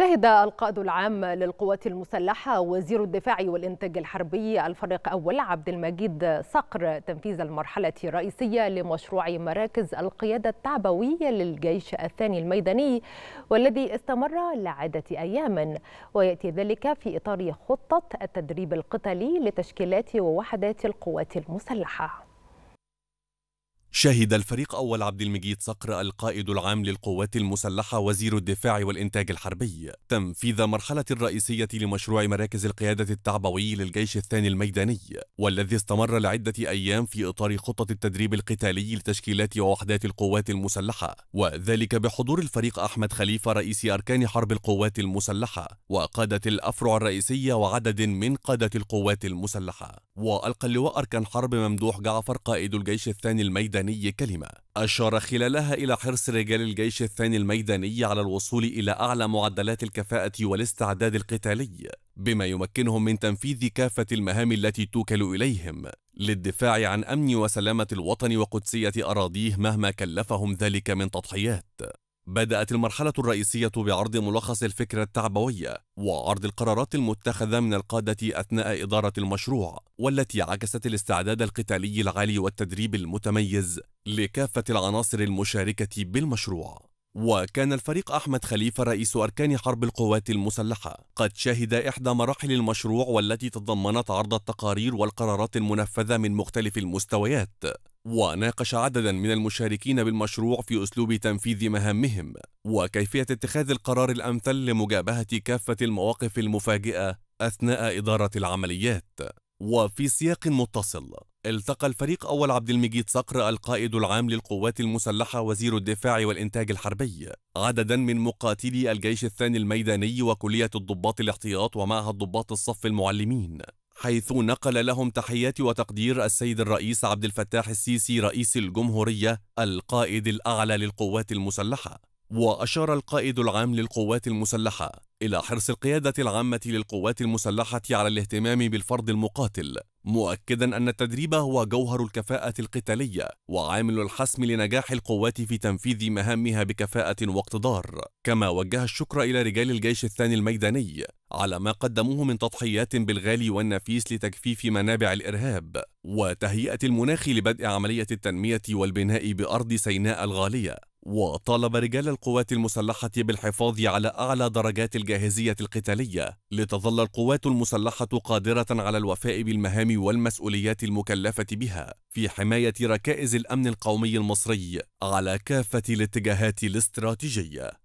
شهد القائد العام للقوات المسلحة وزير الدفاع والإنتاج الحربي الفريق أول عبد المجيد صقر تنفيذ المرحلة الرئيسية لمشروع مراكز القيادة التعبوية للجيش الثاني الميداني والذي استمر لعدة أيام ويأتي ذلك في إطار خطة التدريب القتالي لتشكيلات ووحدات القوات المسلحة شهد الفريق أول عبد المجيد صقر القائد العام للقوات المسلحة وزير الدفاع والإنتاج الحربي تنفيذ مرحلة الرئيسية لمشروع مراكز القيادة التعبوي للجيش الثاني الميداني والذي استمر لعدة أيام في إطار خطة التدريب القتالي لتشكيلات ووحدات القوات المسلحة وذلك بحضور الفريق أحمد خليفة رئيس أركان حرب القوات المسلحة وقادة الأفرع الرئيسية وعدد من قادة القوات المسلحة وألقى اللواء أركان حرب ممدوح جعفر قائد الجيش الثاني الميداني الميداني كلمة أشار خلالها إلى حرص رجال الجيش الثاني الميداني على الوصول إلى أعلى معدلات الكفاءة والاستعداد القتالي بما يمكنهم من تنفيذ كافة المهام التي توكل إليهم للدفاع عن أمن وسلامة الوطن وقدسية أراضيه مهما كلفهم ذلك من تضحيات بدأت المرحلة الرئيسية بعرض ملخص الفكرة التعبوية وعرض القرارات المتخذة من القادة أثناء إدارة المشروع والتي عكست الاستعداد القتالي العالي والتدريب المتميز لكافة العناصر المشاركة بالمشروع وكان الفريق أحمد خليفة رئيس أركان حرب القوات المسلحة قد شهد إحدى مراحل المشروع والتي تضمنت عرض التقارير والقرارات المنفذة من مختلف المستويات وناقش عددا من المشاركين بالمشروع في أسلوب تنفيذ مهامهم وكيفية اتخاذ القرار الأمثل لمجابهة كافة المواقف المفاجئة أثناء إدارة العمليات وفي سياق متصل التقى الفريق أول عبد المجيد صقر القائد العام للقوات المسلحة وزير الدفاع والإنتاج الحربي عددا من مقاتلي الجيش الثاني الميداني وكلية الضباط الاحتياط ومعها الضباط الصف المعلمين حيث نقل لهم تحيات وتقدير السيد الرئيس عبد الفتاح السيسي رئيس الجمهورية القائد الأعلى للقوات المسلحة وأشار القائد العام للقوات المسلحة إلى حرص القيادة العامة للقوات المسلحة على الاهتمام بالفرد المقاتل مؤكدا أن التدريب هو جوهر الكفاءة القتالية وعامل الحسم لنجاح القوات في تنفيذ مهامها بكفاءة واقتدار كما وجه الشكر إلى رجال الجيش الثاني الميداني على ما قدموه من تضحيات بالغالي والنفيس لتجفيف منابع الإرهاب وتهيئة المناخ لبدء عملية التنمية والبناء بأرض سيناء الغالية وطالب رجال القوات المسلحة بالحفاظ على أعلى درجات الجاهزية القتالية لتظل القوات المسلحة قادرة على الوفاء بالمهام والمسؤوليات المكلفة بها في حماية ركائز الأمن القومي المصري على كافة الاتجاهات الاستراتيجية